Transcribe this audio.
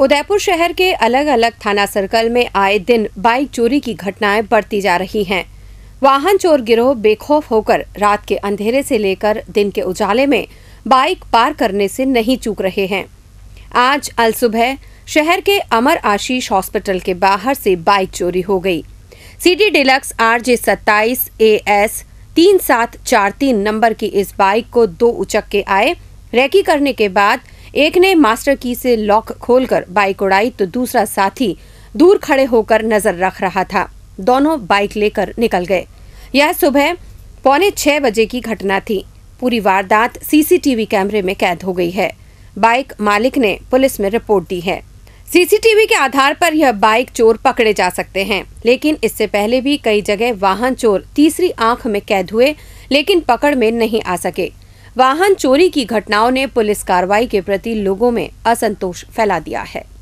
उदयपुर शहर के अलग अलग थाना सर्कल में आए दिन बाइक चोरी की घटनाएं बढ़ती जा रही हैं वाहन चोर गिरोह बेखौफ होकर रात के अंधेरे से लेकर दिन के उजाले में बाइक पार करने से नहीं चूक रहे हैं आज सुबह शहर के अमर आशीष हॉस्पिटल के बाहर से बाइक चोरी हो गई डी डिलक्स आर जे सत्ताईस ए एस तीन सात चार तीन नंबर की इस बाइक को दो उचक के आए रैकी करने के बाद एक ने मास्टर की से लॉक खोलकर बाइक उड़ाई तो दूसरा साथी दूर खड़े होकर नजर रख रहा था दोनों बाइक लेकर निकल गए यह सुबह पौने छह बजे की घटना थी पूरी वारदात सीसीटीवी कैमरे में कैद हो गई है बाइक मालिक ने पुलिस में रिपोर्ट दी है सीसीटीवी के आधार पर यह बाइक चोर पकड़े जा सकते हैं लेकिन इससे पहले भी कई जगह वाहन चोर तीसरी आंख में कैद हुए लेकिन पकड़ में नहीं आ सके वाहन चोरी की घटनाओं ने पुलिस कार्रवाई के प्रति लोगों में असंतोष फैला दिया है